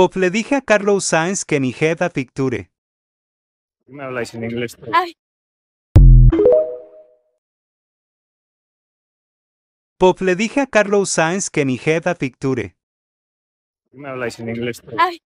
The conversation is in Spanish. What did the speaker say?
Pop le dije a Carlos Sainz que ni head a picture. ¿Me habláis en inglés? Ay. Pop le dije a Carlos Sainz que ni head a picture. ¿Me habláis en inglés? Ay.